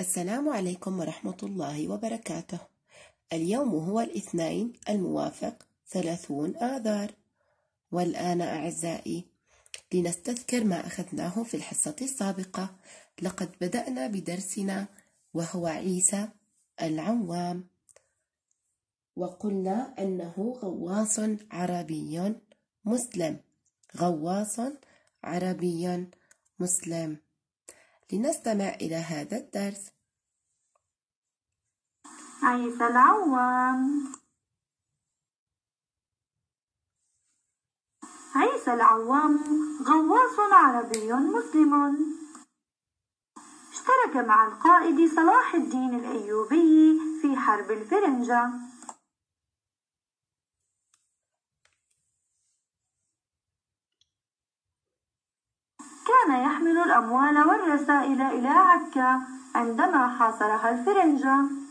السلام عليكم ورحمة الله وبركاته اليوم هو الاثنين الموافق 30 آذار والآن أعزائي لنستذكر ما أخذناه في الحصة السابقة لقد بدأنا بدرسنا وهو عيسى العوام وقلنا أنه غواص عربي مسلم غواص عربي مسلم لنستمع إلى هذا الدرس عيسى العوام عيسى العوام غواص عربي مسلم اشترك مع القائد صلاح الدين الأيوبي في حرب الفرنجة كان يحمل الأموال والرسائل إلى عكا عندما حاصرها الفرنجة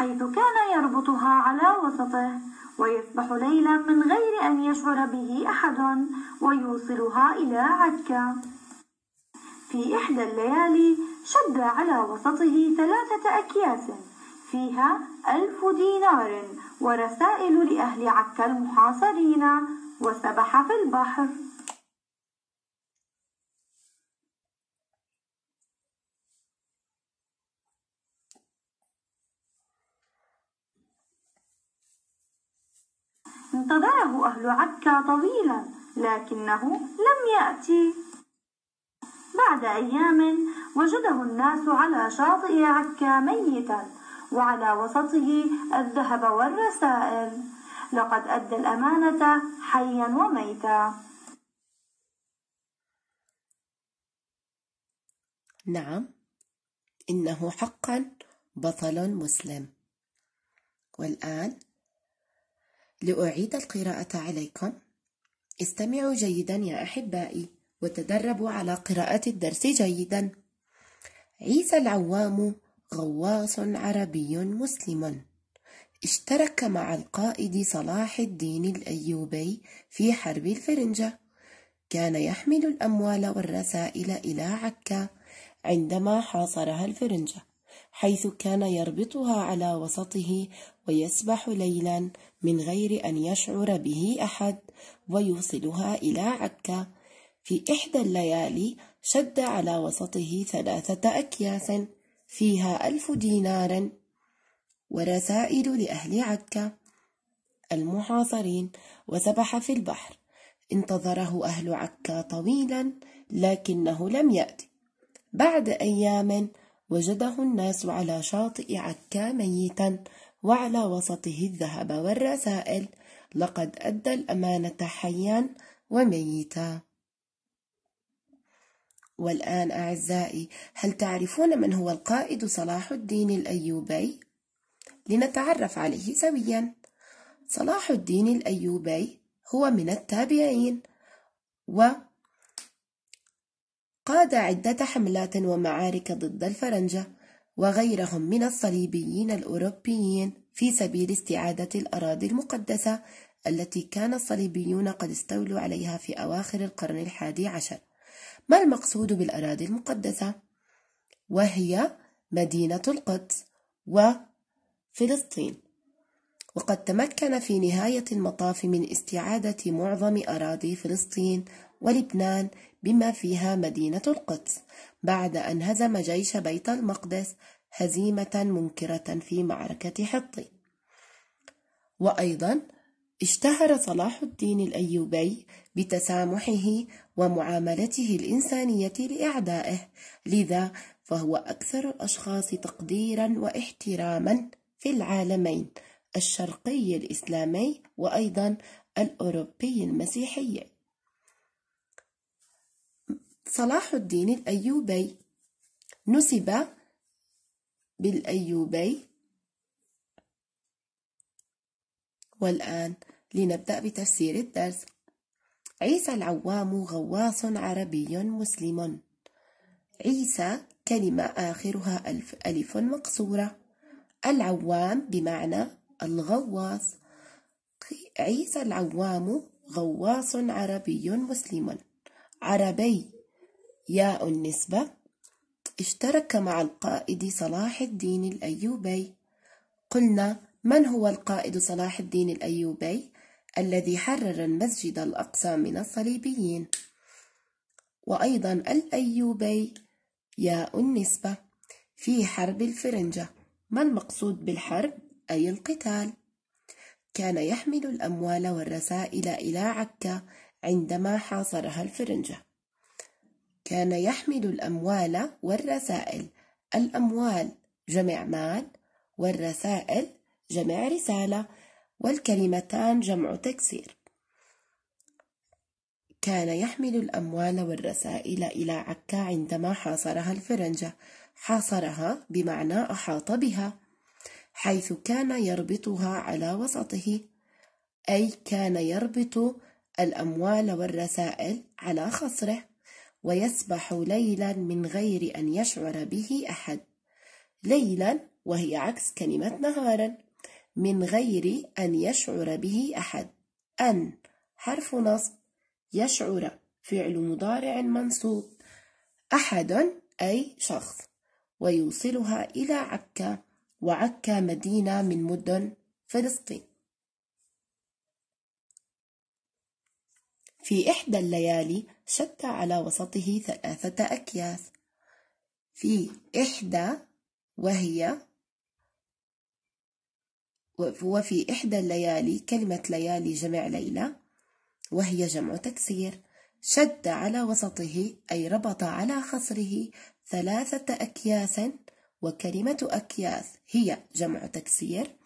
حيث كان يربطها على وسطه ويسبح ليلا من غير أن يشعر به أحد ويوصلها إلى عكا في إحدى الليالي شد على وسطه ثلاثة أكياس فيها ألف دينار ورسائل لأهل عكا المحاصرين وسبح في البحر انتظره أهل عكا طويلا لكنه لم يأتي بعد أيام وجده الناس على شاطئ عكا ميتا وعلى وسطه الذهب والرسائل لقد أدى الأمانة حيا وميتا نعم إنه حقا بطل مسلم والآن لأعيد القراءة عليكم. استمعوا جيدا يا أحبائي وتدربوا على قراءة الدرس جيدا. عيسى العوام غواص عربي مسلم. اشترك مع القائد صلاح الدين الأيوبي في حرب الفرنجة. كان يحمل الأموال والرسائل إلى عكا عندما حاصرها الفرنجة حيث كان يربطها على وسطه ويسبح ليلا من غير أن يشعر به أحد ويوصلها إلى عكا في إحدى الليالي شد على وسطه ثلاثة أكياس فيها ألف دينار ورسائل لأهل عكا المحاصرين وسبح في البحر انتظره أهل عكا طويلا لكنه لم يأتي بعد أيام وجده الناس على شاطئ عكا ميتا وعلى وسطه الذهب والرسائل لقد أدى الأمانة حيا وميتا والآن أعزائي هل تعرفون من هو القائد صلاح الدين الأيوبي؟ لنتعرف عليه سويا صلاح الدين الأيوبي هو من التابعين و قاد عدة حملات ومعارك ضد الفرنجة وغيرهم من الصليبيين الأوروبيين في سبيل استعادة الأراضي المقدسة التي كان الصليبيون قد استولوا عليها في أواخر القرن الحادي عشر ما المقصود بالأراضي المقدسة؟ وهي مدينة القدس وفلسطين وقد تمكن في نهاية المطاف من استعادة معظم أراضي فلسطين ولبنان بما فيها مدينة القدس بعد أن هزم جيش بيت المقدس هزيمة منكرة في معركة حطي وأيضا اشتهر صلاح الدين الأيوبي بتسامحه ومعاملته الإنسانية لأعدائه لذا فهو أكثر الأشخاص تقديرا واحتراما في العالمين الشرقي الإسلامي وأيضا الأوروبي المسيحي صلاح الدين الأيوبي نسب بالأيوبي والآن لنبدأ بتفسير الدرس عيسى العوام غواص عربي مسلم عيسى كلمة آخرها ألف, ألف مقصورة العوام بمعنى الغواص عيسى العوام غواص عربي مسلم عربي ياء النسبة اشترك مع القائد صلاح الدين الأيوبي قلنا من هو القائد صلاح الدين الأيوبي الذي حرر المسجد الأقصى من الصليبيين وأيضا الأيوبي ياء النسبة في حرب الفرنجة ما المقصود بالحرب أي القتال كان يحمل الأموال والرسائل إلى عكا عندما حاصرها الفرنجة كان يحمل الأموال والرسائل الأموال جمع مال والرسائل جمع رسالة والكلمتان جمع تكسير كان يحمل الأموال والرسائل إلى عكا عندما حاصرها الفرنجة حاصرها بمعنى أحاط بها حيث كان يربطها على وسطه أي كان يربط الأموال والرسائل على خصره ويسبح ليلا من غير أن يشعر به أحد ليلا وهي عكس كلمة نهارا من غير أن يشعر به أحد أن حرف نصب يشعر فعل مضارع منصوب أحد أي شخص ويوصلها إلى عكا وعكا مدينة من مدن فلسطين في إحدى الليالي شتى على وسطه ثلاثة أكياس في إحدى وهي وفي إحدى الليالي كلمة ليالي جمع ليلة وهي جمع تكسير شد على وسطه أي ربط على خصره ثلاثة أكياس وكلمة أكياس هي جمع تكسير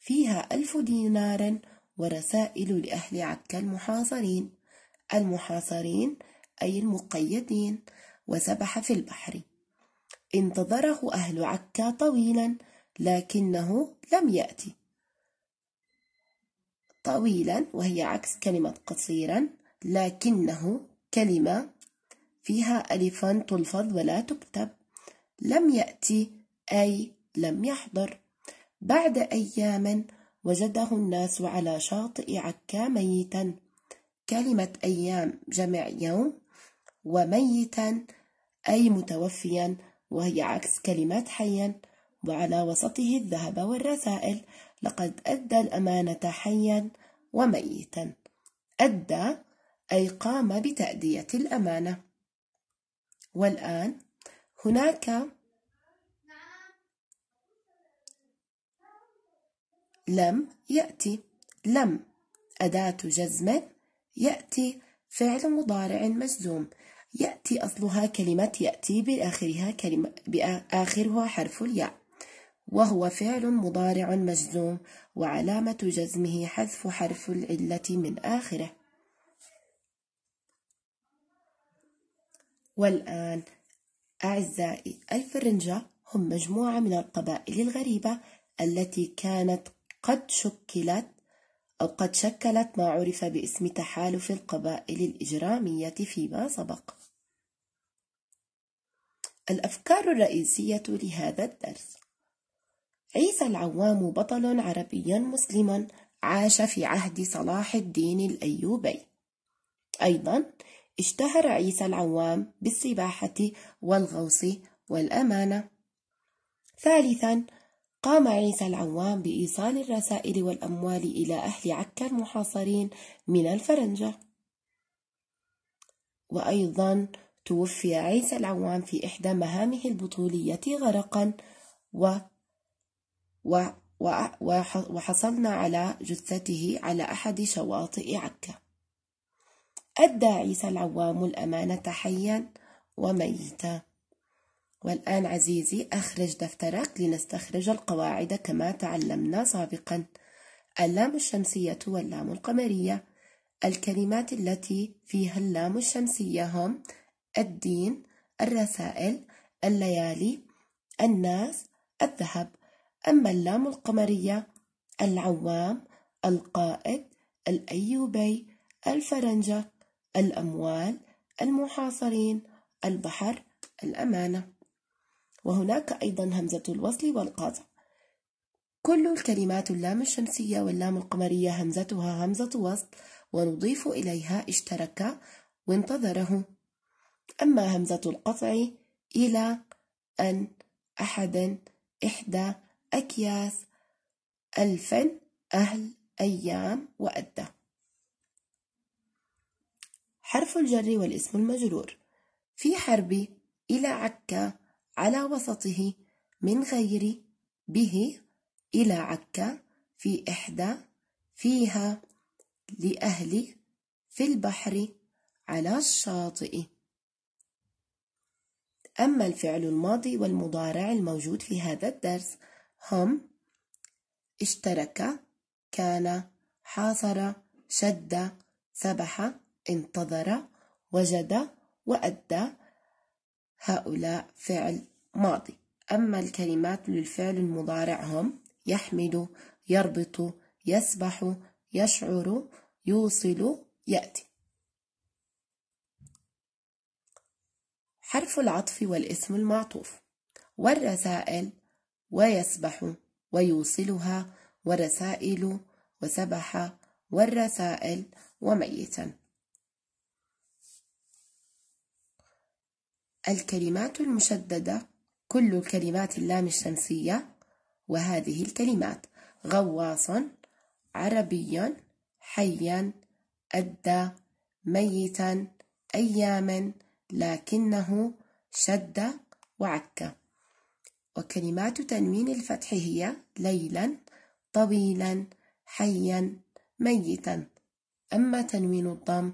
فيها ألف دينار ورسائل لأهل عكا المحاصرين المحاصرين أي المقيدين وسبح في البحر انتظره أهل عكا طويلا لكنه لم يأتي طويلا وهي عكس كلمة قصيرا لكنه كلمة فيها ألفا تلفظ ولا تكتب لم يأتي أي لم يحضر بعد أيام وجده الناس على شاطئ عكا ميتا كلمة أيام جمع يوم وميتا أي متوفيا وهي عكس كلمة حيا وعلى وسطه الذهب والرسائل لقد أدى الأمانة حيا وميتا أدى أي قام بتأدية الأمانة والآن هناك لم يأتي لم أداة جزم يأتي فعل مضارع مجزوم يأتي أصلها كلمة يأتي بآخرها كلمة بآخرها حرف الياء وهو فعل مضارع مجزوم وعلامة جزمه حذف حرف العلة من آخره والآن أعزائي الفرنجة هم مجموعة من القبائل الغريبة التي كانت قد شكلت أو قد شكلت ما عرف باسم تحالف القبائل الإجرامية فيما سبق الأفكار الرئيسية لهذا الدرس عيسى العوام بطل عربي مسلم عاش في عهد صلاح الدين الأيوبي أيضا اشتهر عيسى العوام بالسباحة والغوص والأمانة ثالثا قام عيسى العوام بإيصال الرسائل والأموال إلى أهل عكا المحاصرين من الفرنجة وأيضا توفي عيسى العوام في إحدى مهامه البطولية غرقا و, و... و... وحصلنا على جثته على أحد شواطئ عكا أدى عيسى العوام الأمانة حيا وميتا والآن عزيزي أخرج دفترك لنستخرج القواعد كما تعلمنا سابقا اللام الشمسية واللام القمرية الكلمات التي فيها اللام الشمسية هم الدين الرسائل الليالي الناس الذهب أما اللام القمرية العوام القائد الأيوبي الفرنجة الأموال المحاصرين البحر الأمانة وهناك أيضا همزة الوصل والقطع كل الكلمات اللام الشمسية واللام القمرية همزتها همزة وصل ونضيف إليها اشترك وانتظره أما همزة القطع إلى أن أحدا إحدى أكياس ألفا أهل أيام وأدى حرف الجر والاسم المجرور في حرب إلى عكا على وسطه من غير به إلى عكا في إحدى فيها لأهل في البحر على الشاطئ أما الفعل الماضي والمضارع الموجود في هذا الدرس هم اشترك كان حاصر شد سبح انتظر وجد وأدى هؤلاء فعل ماضي أما الكلمات للفعل المضارع هم يحمل يربط يسبح يشعر يوصل يأتي حرف العطف والاسم المعطوف والرسائل ويسبح ويوصلها ورسائل وسبح والرسائل وميتا الكلمات المشددة كل الكلمات اللام الشمسية وهذه الكلمات غواص عربي حيا أدى ميتا أياما لكنه شد وعك وكلمات تنوين الفتح هي ليلا طويلا حيا ميتا أما تنوين الضم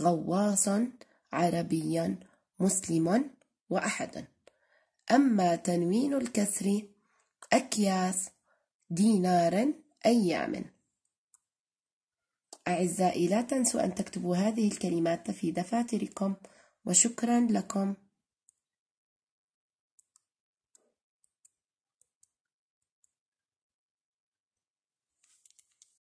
غواص عربيا مسلما وأحدا أما تنوين الكسر أكياس دينار أيام أعزائي لا تنسوا أن تكتبوا هذه الكلمات في دفاتركم وشكرا لكم